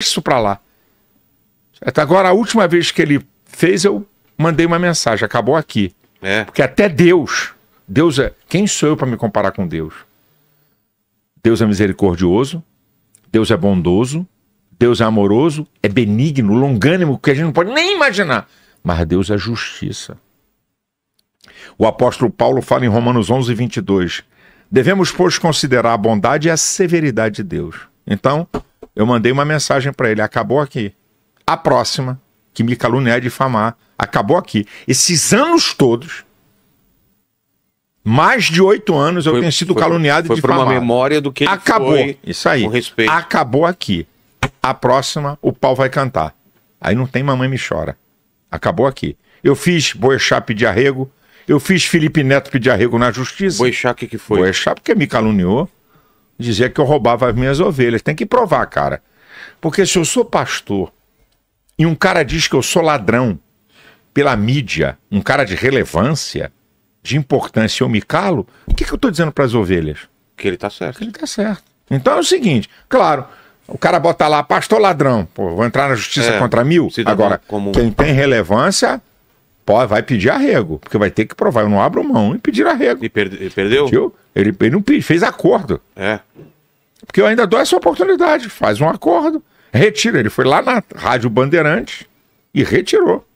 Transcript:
isso para lá. Agora, a última vez que ele fez, eu mandei uma mensagem, acabou aqui. É. Porque até Deus, Deus é. Quem sou eu para me comparar com Deus? Deus é misericordioso, Deus é bondoso, Deus é amoroso, é benigno, longânimo, que a gente não pode nem imaginar. Mas Deus é justiça. O apóstolo Paulo fala em Romanos 11, 22. Devemos, pois, considerar a bondade e a severidade de Deus. Então, eu mandei uma mensagem para ele, acabou aqui. A próxima, que me caluniar e difamar, acabou aqui. Esses anos todos, mais de oito anos eu foi, tenho sido foi, caluniado foi e difamado. Foi uma memória do que ele Acabou, foi, isso aí. Com respeito. Acabou aqui. A próxima, o pau vai cantar. Aí não tem mamãe me chora. Acabou aqui. Eu fiz Boechat pedir arrego, eu fiz Felipe Neto pedir arrego na justiça. Boechat o que, que foi? Boechat porque me caluniou dizer que eu roubava as minhas ovelhas. Tem que provar, cara. Porque se eu sou pastor e um cara diz que eu sou ladrão pela mídia, um cara de relevância, de importância, eu me calo, o que, que eu estou dizendo para as ovelhas? Que ele está certo. Que ele está certo. Então é o seguinte, claro, o cara bota lá pastor ladrão, pô, vou entrar na justiça é, contra mil. Agora, comum. quem tem relevância pode, vai pedir arrego, porque vai ter que provar. Eu não abro mão e pedir arrego. E, perdeu? Entendeu? Ele, ele não pediu, fez acordo. É. Porque eu ainda dou essa oportunidade, faz um acordo, retira. Ele foi lá na Rádio Bandeirante e retirou.